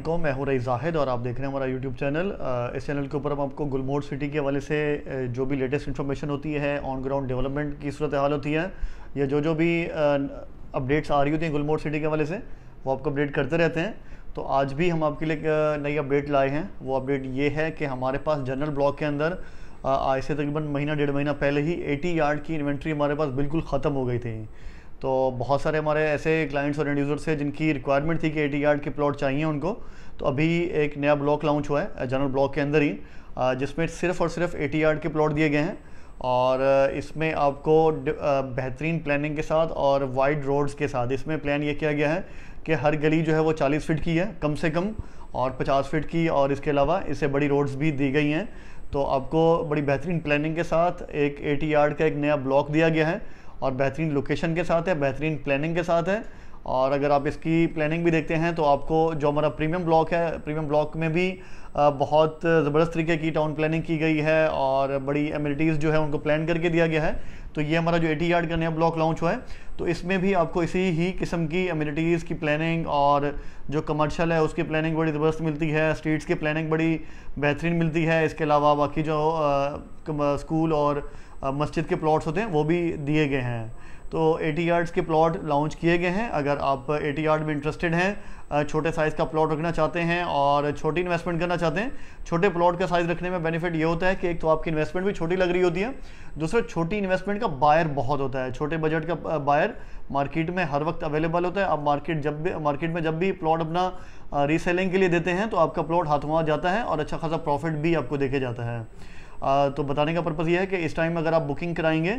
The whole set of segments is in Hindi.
अल्लाम मैं हूँ रही जाहिद और आप देख रहे हैं हमारा यूट्यूब चैनल इस चैनल के ऊपर हम आपको गुलमोड सिटी के हवाले से जो भी लेटेस्ट इन्फॉर्मेशन होती है ऑन ग्राउंड डेवलपमेंट की सूरत हाल होती है या जो जो भी अपडेट्स आ रही होती हैं गुलमोड सिटी के हवाले से वो आपको अपडेट करते रहते हैं तो आज भी हम आपके लिए नई अपडेट लाए हैं वो अपडेट ये है कि हमारे पास जनरल ब्लॉक के अंदर आज से तकरीबन महीना डेढ़ महीना पहले ही एटी यार्ड की इन्वेंट्री हमारे पास बिल्कुल ख़त्म हो गई थी तो बहुत सारे हमारे ऐसे क्लाइंट्स और एंड यूज़र्स हैं जिनकी रिक्वायरमेंट थी कि एटी यार्ड के प्लॉट चाहिए उनको तो अभी एक नया ब्लॉक लॉन्च हुआ है जनरल ब्लॉक के अंदर ही जिसमें सिर्फ और सिर्फ एटी यार्ड के प्लॉट दिए गए हैं और इसमें आपको बेहतरीन प्लानिंग के साथ और वाइड रोड्स के साथ इसमें प्लान ये किया गया है कि हर गली जो है वो 40 फीट की है कम से कम और 50 फीट की और इसके अलावा इससे बड़ी रोड्स भी दी गई हैं तो आपको बड़ी बेहतरीन प्लानिंग के साथ एक 80 यार्ड का एक नया ब्लॉक दिया गया है और बेहतरीन लोकेशन के साथ है बेहतरीन प्लानिंग के साथ है और अगर आप इसकी प्लानिंग भी देखते हैं तो आपको जो हमारा प्रीमियम ब्लॉक है प्रीमियम ब्लॉक में भी बहुत ज़बरदस्त तरीके की टाउन प्लानिंग की गई है और बड़ी एमिलिटीज़ जो है उनको प्लान करके दिया गया है तो ये हमारा जो एटी यार्ड का नया ब्लॉक लॉन्च हुआ है तो इसमें भी आपको इसी ही किस्म की एमिलिटीज़ की प्लानिंग और जो कमर्शल है उसकी प्लानिंग बड़ी ज़बरदस्त मिलती है स्ट्रीट्स की प्लानिंग बड़ी बेहतरीन मिलती है इसके अलावा बाकी जो स्कूल और मस्जिद के प्लॉट्स होते हैं वो भी दिए गए हैं तो टी यार्ड्स के प्लॉट लॉन्च किए गए हैं अगर आप टी यार्ड में इंटरेस्टेड हैं छोटे साइज़ का प्लॉट रखना चाहते हैं और छोटी इन्वेस्टमेंट करना चाहते हैं छोटे प्लॉट का साइज़ रखने में बेनिफिट ये होता है कि एक तो आपकी इन्वेस्टमेंट भी छोटी लग रही होती है दूसरा छोटी इन्वेस्टमेंट का बायर बहुत होता है छोटे बजट का बायर मार्केट में हर वक्त अवेलेबल होता है आप मार्केट जब भी मार्केट में जब भी प्लॉट अपना रीसेलिंग के लिए देते हैं तो आपका प्लॉट हाथों जाता है और अच्छा खासा प्रॉफिट भी आपको देखे जाता है तो बताने का पर्पज़ ये है कि इस टाइम अगर आप बुकिंग कराएंगे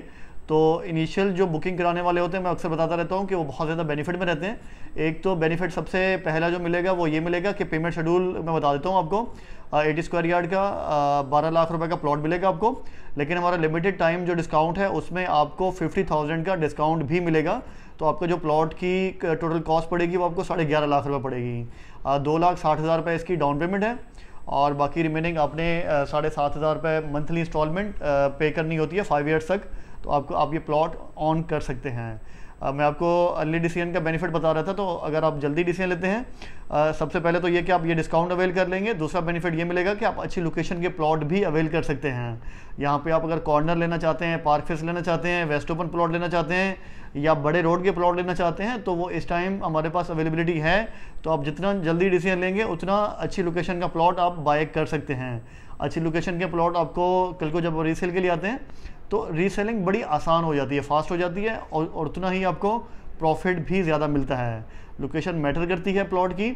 तो इनिशियल जो बुकिंग कराने वाले होते हैं मैं अक्सर बताता रहता हूँ कि वो बहुत ज़्यादा बेनिफिट में रहते हैं एक तो बेनिफिट सबसे पहला जो मिलेगा वो ये मिलेगा कि पेमेंट शेड्यूल मैं बता देता हूँ आपको एटी स्क्वायर यार्ड का बारह लाख रुपए का प्लॉट मिलेगा आपको लेकिन हमारा लिमिटेड टाइम जो डिस्काउंट है उसमें आपको फिफ्टी थाउजेंड का डिस्काउंट भी मिलेगा तो आपको जो प्लॉट की टोटल कॉस्ट पड़ेगी वो आपको साढ़े ग्यारह लाख रुपये पड़ेगी दो लाख साठ हज़ार रुपये इसकी डाउन पेमेंट है और बाकी रिमेनिंग आपने साढ़े सात हज़ार रुपये मंथली इंस्टॉलमेंट पे करनी होती है फाइव ईयर्स तक तो आपको आप ये प्लॉट ऑन कर सकते हैं आ, मैं आपको अर्ली डिसीजन का बेनिफिट बता रहा था तो अगर आप जल्दी डिसीजन लेते हैं आ, सबसे पहले तो ये कि आप ये डिस्काउंट अवेल कर लेंगे दूसरा बेनिफिट ये मिलेगा कि आप अच्छी लोकेशन के प्लॉट भी अवेल कर सकते हैं यहाँ पे आप अगर कॉर्नर लेना चाहते हैं पार्क फेस लेना चाहते हैं वेस्ट ओपन प्लॉट लेना चाहते हैं या बड़े रोड के प्लॉट लेना चाहते हैं तो वो इस टाइम हमारे पास अवेलेबिलिटी है तो आप जितना जल्दी डिसीजन लेंगे उतना अच्छी लोकेशन का प्लॉट आप बाय कर सकते हैं अच्छी लोकेशन के प्लॉट आपको कल को जब रीसेल के लिए आते हैं तो रीसेलिंग बड़ी आसान हो जाती है फास्ट हो जाती है और उतना ही आपको प्रॉफिट भी ज़्यादा मिलता है लोकेशन मैटर करती है प्लॉट की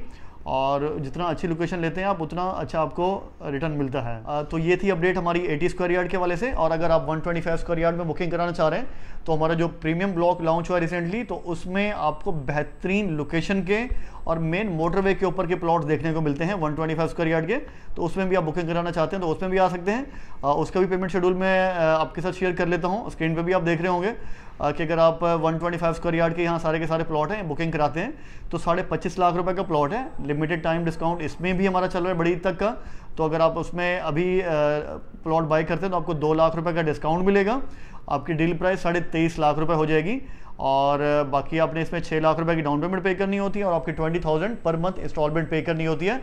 और जितना अच्छी लोकेशन लेते हैं आप उतना अच्छा आपको रिटर्न मिलता है तो ये थी अपडेट हमारी 80 स्क्वायर यार्ड के वाले से और अगर आप 125 स्क्वायर यार्ड में बुकिंग कराना चाह रहे हैं तो हमारा जो प्रीमियम ब्लॉक लॉन्च हुआ रिसेंटली तो उसमें आपको बेहतरीन लोकेशन के और मेन मोटरवे के ऊपर के प्लॉट देखने को मिलते हैं फाइव स्क्वायर यार्ड के तो उसमें भी आप बुकिंग कराना चाहते हैं तो उसमें भी आ सकते हैं उसका भी पेमेंट शेड्यूल मैं आपके साथ शेयर कर लेता हूँ स्क्रीन पर भी आप देख रहे होंगे कि अगर आप 125 स्क्वायर यार्ड के यहाँ सारे के सारे प्लॉट हैं बुकिंग कराते हैं तो साढ़े पच्चीस लाख रुपए का प्लॉट है लिमिटेड टाइम डिस्काउंट इसमें भी हमारा चल रहा है बड़ी तक का तो अगर आप उसमें अभी प्लॉट बाई करते हैं तो आपको दो लाख रुपये का डिस्काउंट मिलेगा आपकी डील प्राइस साढ़े तेईस लाख रुपये हो जाएगी और बाकी आपने इसमें छः लाख रुपए की डाउन पेमेंट पे करनी होती है और आपकी twenty thousand per month installment pay करनी होती है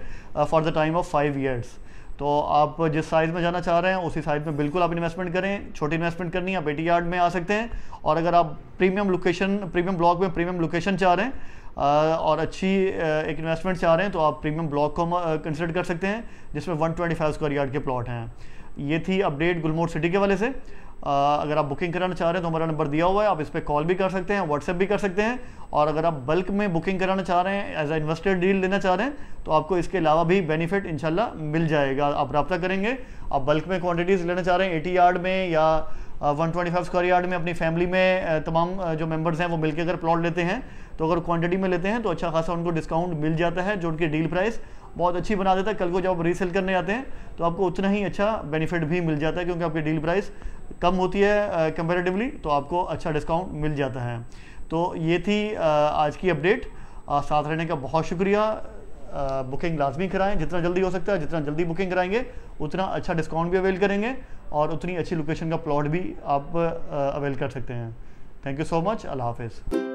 for the time of five years तो आप जिस साइज़ में जाना चाह रहे हैं उसी साइज़ में बिल्कुल आप इन्वेस्टमेंट करें छोटी इन्वेस्टमेंट करनी है आप एटी यार्ड में आ सकते हैं और अगर आप प्रीमियम लोकेशन प्रीमियम ब्लॉक में प्रीमियम लोकेशन चाह रहे हैं और अच्छी एक इन्वेस्टमेंट चाह रहे हैं तो आप प्रीमियम ब्लॉक को कंसिडर कर सकते हैं जिसमें वन फाइव स्क्वायर यार्ड के प्लॉट हैं ये थी अपडेट गुलमोर सिटी के वाले से अगर आप बुकिंग कराना चाह रहे हैं तो हमारा नंबर दिया हुआ है आप इस पर कॉल भी कर सकते हैं व्हाट्सएप भी कर सकते हैं और अगर आप बल्क में बुकिंग कराना चाह रहे हैं एज ए इन्वेस्टर डील लेना चाह रहे हैं तो आपको इसके अलावा भी बेनिफिट इंशाल्लाह मिल जाएगा आप रब्ता करेंगे आप बल्क में क्वान्टिटीज़ लेना चाह रहे हैं एटी यार्ड में या one twenty five square yard में अपनी फैमिली में तमाम जो मेम्बर्स हैं वो मिलकर अगर प्लॉट लेते हैं तो अगर क्वान्टिटी में लेते हैं तो अच्छा खासा उनको डिस्काउंट मिल जाता है जो उनकी डील प्राइस बहुत अच्छी बना देता है कल को जब आप रीसेल करने आते हैं तो आपको उतना ही अच्छा बेनिफिट भी मिल जाता है क्योंकि आपकी डील प्राइस कम होती है कंपेरेटिवली तो आपको अच्छा डिस्काउंट मिल जाता है तो ये थी आज की अपडेट साथ रहने का बहुत शुक्रिया बुकिंग लाजमी कराएं जितना जल्दी हो सकता है जितना जल्दी बुकिंग कराएंगे उतना अच्छा डिस्काउंट भी अवेल करेंगे और उतनी अच्छी लोकेशन का प्लॉट भी आप अवेल कर सकते हैं थैंक यू सो मच अल्लाह हाफिज़